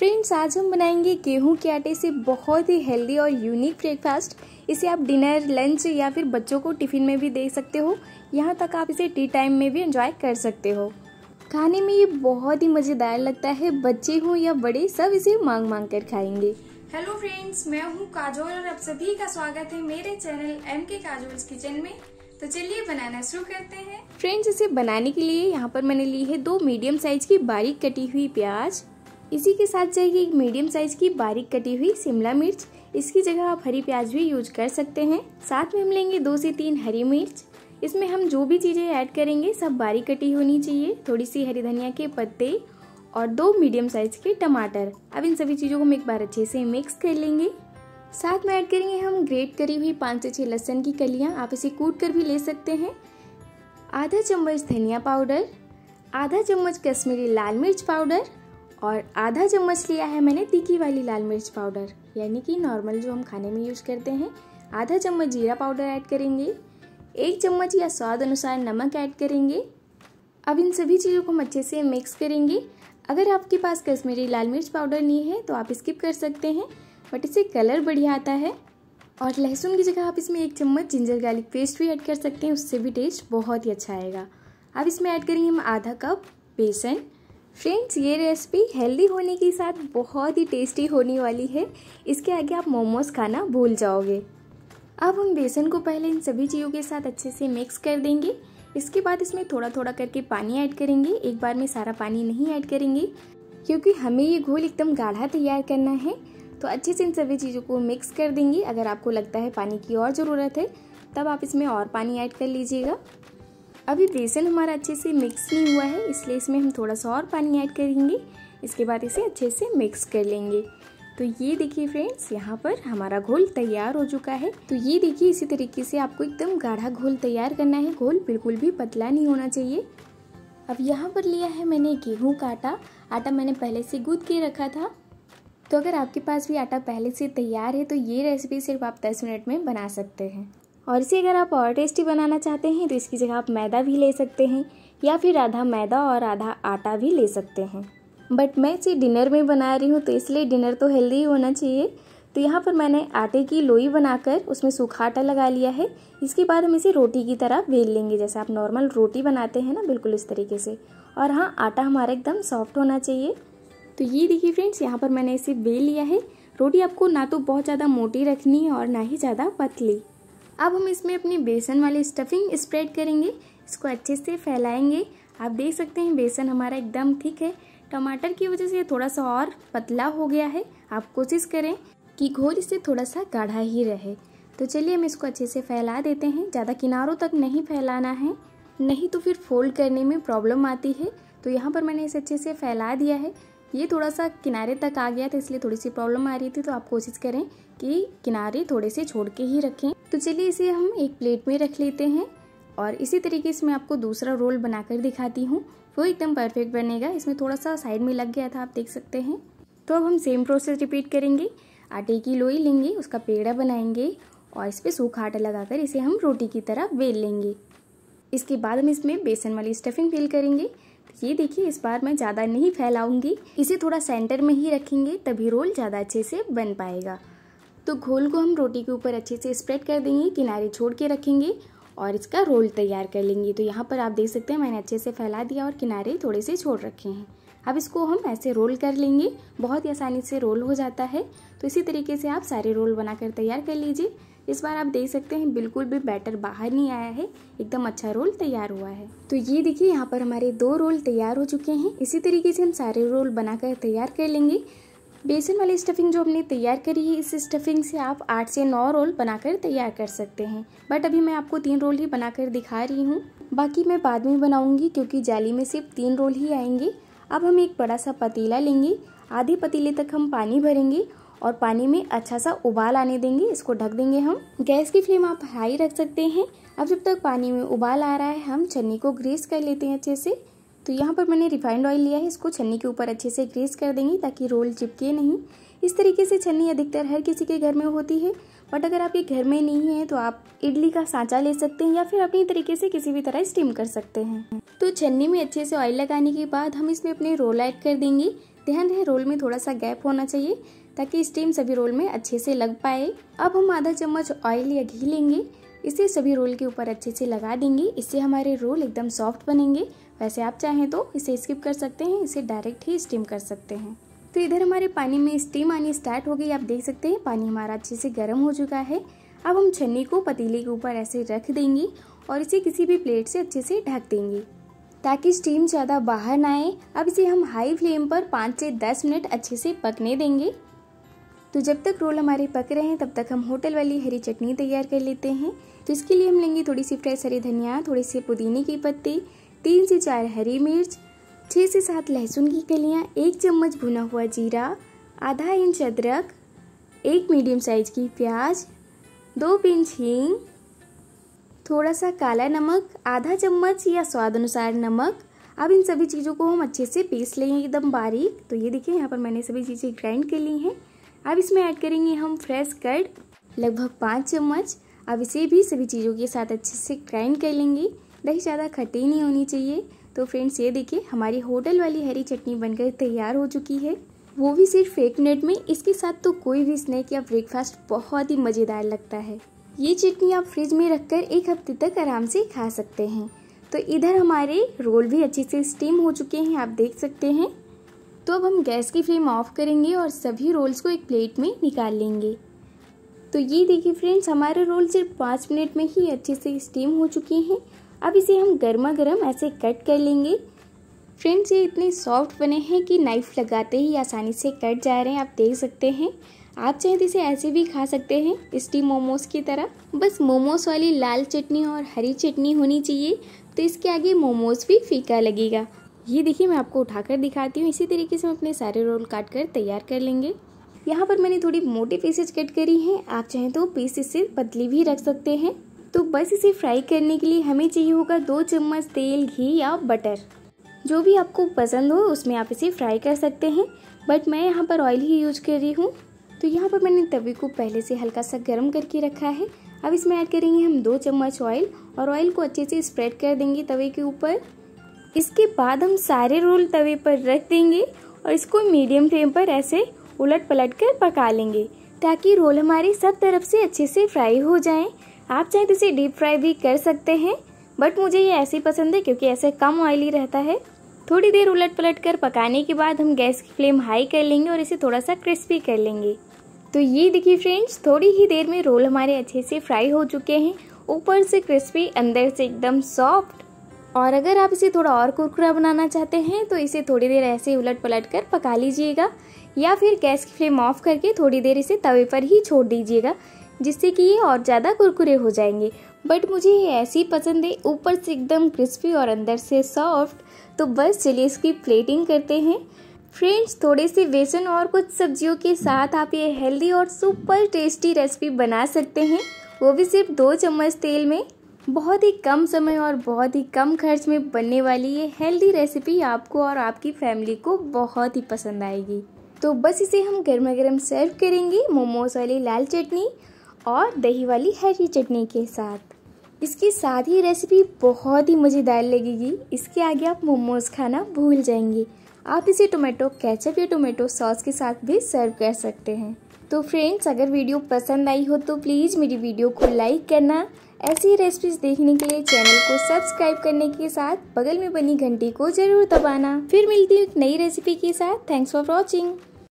friends आज हम बनाएंगे गेहूं के आटे से बहुत ही हेल्दी और यूनिक ब्रेकफास्ट इसे आप डिनर लंच या फिर बच्चों को टिफ़िन में भी दे सकते हो यहाँ तक आप इसे टी टाइम में भी एंजॉय कर सकते हो खाने में ये बहुत ही मज़ेदार लगता है बच्चे हों या बड़े सब इसे मांग मांग कर खाएंगे हेलो फ्रेंड्स मैं हूँ काजोल और आप सभी का स्वागत है मेरे चैनल एम के काजोल्स किचन में तो चलिए बनाना शुरू करते हैं फ्रेंड्स इसे बनाने के लिए यहाँ पर मैंने ली है दो मीडियम साइज की बारीक कटी हुई प्याज इसी के साथ चाहिए एक मीडियम साइज की बारीक कटी हुई शिमला मिर्च इसकी जगह आप हरी प्याज भी यूज कर सकते हैं साथ में हम लेंगे दो से तीन हरी मिर्च इसमें हम जो भी चीज़ें ऐड करेंगे सब बारीक कटी होनी चाहिए थोड़ी सी हरी धनिया के पत्ते और दो मीडियम साइज के टमाटर अब इन सभी चीज़ों को हम एक बार अच्छे से मिक्स कर लेंगे साथ में ऐड करेंगे हम ग्रेट करी हुई पाँच से छः लहसन की कलियाँ आप इसे कूट कर भी ले सकते हैं आधा चम्मच धनिया पाउडर आधा चम्मच कश्मीरी लाल मिर्च पाउडर और आधा चम्मच लिया है मैंने तीखी वाली लाल मिर्च पाउडर यानी कि नॉर्मल जो हम खाने में यूज़ करते हैं आधा चम्मच जीरा पाउडर ऐड करेंगे एक चम्मच या स्वाद अनुसार नमक ऐड करेंगे अब इन सभी चीज़ों को हम अच्छे से मिक्स करेंगे अगर आपके पास कश्मीरी लाल मिर्च पाउडर नहीं है तो आप स्किप कर सकते हैं बट इससे कलर बढ़िया आता है और लहसुन की जगह आप इसमें एक चम्मच जिंजर गार्लिक पेस्ट भी ऐड कर सकते हैं उससे भी टेस्ट बहुत ही अच्छा आएगा अब इसमें ऐड करेंगे हम आधा कप बेसन फ्रेंड्स ये रेसिपी हेल्दी होने के साथ बहुत ही टेस्टी होने वाली है इसके आगे आप मोमोज खाना भूल जाओगे अब हम बेसन को पहले इन सभी चीज़ों के साथ अच्छे से मिक्स कर देंगे इसके बाद इसमें थोड़ा थोड़ा करके पानी ऐड करेंगे एक बार में सारा पानी नहीं ऐड करेंगे क्योंकि हमें ये घोल एकदम गाढ़ा तैयार करना है तो अच्छे से इन सभी चीज़ों को मिक्स कर देंगे अगर आपको लगता है पानी की और ज़रूरत है तब आप इसमें और पानी ऐड कर लीजिएगा अभी बेसन हमारा अच्छे से मिक्स नहीं हुआ है इसलिए इसमें हम थोड़ा सा और पानी ऐड करेंगे इसके बाद इसे अच्छे से मिक्स कर लेंगे तो ये देखिए फ्रेंड्स यहाँ पर हमारा घोल तैयार हो चुका है तो ये देखिए इसी तरीके से आपको एकदम गाढ़ा घोल तैयार करना है घोल बिल्कुल भी पतला नहीं होना चाहिए अब यहाँ पर लिया है मैंने गेहूँ का आटा आटा मैंने पहले से गूद के रखा था तो अगर आपके पास भी आटा पहले से तैयार है तो ये रेसिपी सिर्फ आप 10 मिनट में बना सकते हैं और इसे अगर आप और टेस्टी बनाना चाहते हैं तो इसकी जगह आप मैदा भी ले सकते हैं या फिर आधा मैदा और आधा आटा भी ले सकते हैं बट मैं इसे डिनर में बना रही हूँ तो इसलिए डिनर तो हेल्दी होना चाहिए तो यहाँ पर मैंने आटे की लोई बनाकर उसमें सूखा आटा लगा लिया है इसके बाद हम इसे रोटी की तरह बेल लेंगे जैसे आप नॉर्मल रोटी बनाते हैं ना बिल्कुल इस तरीके से और हाँ आटा हमारा एकदम सॉफ्ट होना चाहिए तो ये देखिए फ्रेंड्स यहाँ पर मैंने इसे बेल लिया है रोटी आपको ना तो बहुत ज़्यादा मोटी रखनी है और ना ही ज़्यादा पतली अब हम इसमें अपनी बेसन वाली स्टफिंग स्प्रेड करेंगे इसको अच्छे से फैलाएंगे आप देख सकते हैं बेसन हमारा एकदम ठीक है टमाटर की वजह से थोड़ा सा और पतला हो गया है आप कोशिश करें कि घोल इससे थोड़ा सा गाढ़ा ही रहे तो चलिए हम इसको अच्छे से फैला देते हैं ज़्यादा किनारों तक नहीं फैलाना है नहीं तो फिर फोल्ड करने में प्रॉब्लम आती है तो यहाँ पर मैंने इसे अच्छे से फैला दिया है ये थोड़ा सा किनारे तक आ गया था इसलिए थोड़ी सी प्रॉब्लम आ रही थी तो आप कोशिश करें के किनारे थोड़े से छोड़ के ही रखें तो चलिए इसे हम एक प्लेट में रख लेते हैं और इसी तरीके से मैं आपको दूसरा रोल बनाकर दिखाती हूँ वो एकदम परफेक्ट बनेगा इसमें थोड़ा सा साइड में लग गया था आप देख सकते हैं तो अब हम सेम प्रोसेस रिपीट करेंगे आटे की लोई लेंगे उसका पेड़ा बनाएंगे और इस पर सूखा आटा लगाकर इसे हम रोटी की तरह बेल लेंगे इसके बाद हम इसमें बेसन वाली स्टफिंग फिल करेंगे ये देखिए इस बार मैं ज़्यादा नहीं फैलाऊंगी इसे थोड़ा सेंटर में ही रखेंगे तभी रोल ज़्यादा अच्छे से बन पाएगा तो घोल को हम रोटी के ऊपर अच्छे से स्प्रेड कर देंगे किनारे छोड़ के रखेंगे और इसका रोल तैयार कर लेंगे तो यहाँ पर आप देख सकते हैं मैंने अच्छे से फैला दिया और किनारे थोड़े से छोड़ रखे हैं अब इसको हम ऐसे रोल कर लेंगे बहुत ही आसानी से रोल हो जाता है तो इसी तरीके से आप सारे रोल बनाकर तैयार कर लीजिए इस बार आप देख सकते हैं बिल्कुल भी बैटर बाहर नहीं आया है एकदम अच्छा रोल तैयार हुआ है तो ये देखिए यहाँ पर हमारे दो रोल तैयार हो चुके हैं इसी तरीके से हम सारे रोल बनाकर तैयार कर लेंगे बेसन वाली स्टफिंग जो हमने तैयार करी है इस स्टफिंग से आप आठ से नौ रोल बनाकर तैयार कर सकते हैं बट अभी मैं आपको तीन रोल ही बनाकर दिखा रही हूँ बाकी मैं बाद में बनाऊँगी क्योंकि जाली में सिर्फ तीन रोल ही आएंगे अब हम एक बड़ा सा पतीला लेंगे आधे पतीले तक हम पानी भरेंगे और पानी में अच्छा सा उबाल आने देंगे इसको ढक देंगे हम गैस की फ्लेम आप हाई रख सकते हैं अब जब तक पानी में उबाल आ रहा है हम चन्नी को ग्रेस कर लेते हैं अच्छे से तो यहाँ पर मैंने रिफाइंड ऑयल लिया है इसको छन्नी के ऊपर अच्छे से ग्रेस कर देंगे ताकि रोल चिपके नहीं इस तरीके से छन्नी अधिकतर हर किसी के घर में होती है बट अगर आपके घर में नहीं है तो आप इडली का सांचा ले सकते हैं या फिर अपनी तरीके से किसी भी तरह स्टीम कर सकते हैं तो छन्नी में अच्छे से ऑयल लगाने के बाद हम इसमें अपने रोल ऐड कर देंगे ध्यान रहे रोल में थोड़ा सा गैप होना चाहिए ताकि स्टीम सभी रोल में अच्छे से लग पाए अब हम आधा चम्मच ऑयल या घी लेंगे इसे सभी रोल के ऊपर अच्छे से लगा देंगे इससे हमारे रोल एकदम सॉफ्ट बनेंगे वैसे आप चाहें तो इसे स्किप कर सकते हैं इसे डायरेक्ट ही स्टीम कर सकते हैं तो इधर हमारे पानी में स्टीम आनी स्टार्ट हो गई आप देख सकते हैं पानी हमारा अच्छे से गर्म हो चुका है अब हम छन्नी को पतीले के ऊपर ऐसे रख देंगे और इसे किसी भी प्लेट से अच्छे से ढक देंगे ताकि स्टीम ज़्यादा बाहर ना आए अब इसे हम हाई फ्लेम पर पाँच से दस मिनट अच्छे से पकने देंगे तो जब तक रोल हमारे पक रहे हैं तब तक हम होटल वाली हरी चटनी तैयार कर लेते हैं तो इसके लिए हम लेंगे थोड़ी सी फ्रेश हरी धनिया थोड़ी सी पुदीने की पत्ती तीन से चार हरी मिर्च छः से सात लहसुन की कलियाँ एक चम्मच भुना हुआ जीरा आधा इंच अदरक एक मीडियम साइज की प्याज दो पिंच हींग थोड़ा सा काला नमक आधा चम्मच या स्वाद अनुसार नमक अब इन सभी चीज़ों को हम अच्छे से पीस लेंगे एकदम बारीक तो ये देखिए यहाँ पर मैंने सभी चीज़ें ग्राइंड कर ली हैं अब इसमें ऐड करेंगे हम फ्रेश कर्ड लगभग पाँच चम्मच अब इसे भी सभी चीज़ों के साथ अच्छे से ग्राइंड कर लेंगे दही ज़्यादा खट्टी नहीं होनी चाहिए तो फ्रेंड्स ये देखिए हमारी होटल वाली हरी चटनी बनकर तैयार हो चुकी है वो भी सिर्फ एक मिनट में इसके साथ तो कोई भी स्नैक या ब्रेकफास्ट बहुत ही मज़ेदार लगता है ये चटनी आप फ्रिज में रखकर एक हफ्ते तक आराम से खा सकते हैं तो इधर हमारे रोल भी अच्छे से स्टीम हो चुके हैं आप देख सकते हैं तो अब हम गैस की फ्लेम ऑफ करेंगे और सभी रोल्स को एक प्लेट में निकाल लेंगे तो ये देखिए फ्रेंड्स हमारे रोल सिर्फ पाँच मिनट में ही अच्छे से स्टीम हो चुके हैं अब इसे हम गर्मा गर्म ऐसे कट कर लेंगे फ्रेंड्स ये इतने सॉफ्ट बने हैं कि नाइफ़ लगाते ही आसानी से कट जा रहे हैं आप देख सकते हैं आप चाहे तो इसे ऐसे भी खा सकते हैं स्टीम मोमोज की तरह बस मोमोज वाली लाल चटनी और हरी चटनी होनी चाहिए तो इसके आगे मोमोज भी फीका लगेगा ये देखिए मैं आपको उठाकर दिखाती हूँ इसी तरीके से हम अपने सारे रोल काट कर तैयार कर लेंगे यहाँ पर मैंने थोड़ी मोटी पीसेज कट करी हैं आप चाहें तो पीस इससे पतली भी रख सकते हैं तो बस इसे फ्राई करने के लिए हमें चाहिए होगा दो चम्मच तेल घी या बटर जो भी आपको पसंद हो उसमें आप इसे फ्राई कर सकते हैं बट मैं यहाँ पर ऑयल ही यूज कर रही हूँ तो यहाँ पर मैंने तवे को पहले से हल्का सा गर्म करके रखा है अब इसमें ऐड करेंगे हम दो चम्मच ऑयल और ऑयल को अच्छे से स्प्रेड कर देंगे तवे के ऊपर इसके बाद हम सारे रोल तवे पर रख देंगे और इसको मीडियम फ्लेम पर ऐसे उलट पलट कर पका लेंगे ताकि रोल हमारे सब तरफ से अच्छे से फ्राई हो जाए आप चाहे तो इसे डीप फ्राई भी कर सकते हैं बट मुझे ये ऐसे पसंद है क्योंकि ऐसे कम ऑयली रहता है थोड़ी देर उलट पलट कर पकाने के बाद हम गैस की फ्लेम हाई कर लेंगे और इसे थोड़ा सा क्रिस्पी कर लेंगे तो ये देखिए फ्रेंड्स थोड़ी ही देर में रोल हमारे अच्छे से फ्राई हो चुके हैं ऊपर से क्रिस्पी अंदर से एकदम सॉफ्ट और अगर आप इसे थोड़ा और कुरकुरा बनाना चाहते हैं तो इसे थोड़ी देर ऐसे उलट पलट कर पका लीजिएगा या फिर गैस की फ्लेम ऑफ करके थोड़ी देर इसे तवे पर ही छोड़ दीजिएगा जिससे कि ये और ज़्यादा कुरकुरे हो जाएंगे बट मुझे ये ऐसी पसंद है ऊपर से एकदम क्रिस्पी और अंदर से सॉफ्ट तो बस चलिए इसकी प्लेटिंग करते हैं फ्रेंड्स थोड़े से बेसन और कुछ सब्जियों के साथ आप ये हेल्दी और सुपर टेस्टी रेसिपी बना सकते हैं वो भी सिर्फ दो चम्मच तेल में बहुत ही कम समय और बहुत ही कम खर्च में बनने वाली ये हेल्दी रेसिपी आपको और आपकी फैमिली को बहुत ही पसंद आएगी तो बस इसे हम गर्मा गर्म सर्व करेंगे मोमोज वाली लाल चटनी और दही वाली हरी चटनी के साथ इसके साथ ही रेसिपी बहुत ही मज़ेदार लगेगी इसके आगे आप मोमोज खाना भूल जाएंगे आप इसे टोमेटो कैचअप या टोमेटो सॉस के साथ भी सर्व कर सकते हैं तो फ्रेंड्स अगर वीडियो पसंद आई हो तो प्लीज़ मेरी वीडियो को लाइक करना ऐसी रेसिपीज देखने के लिए चैनल को सब्सक्राइब करने के साथ बगल में बनी घंटी को जरूर दबाना फिर मिलती हूँ एक नई रेसिपी के साथ थैंक्स फॉर वॉचिंग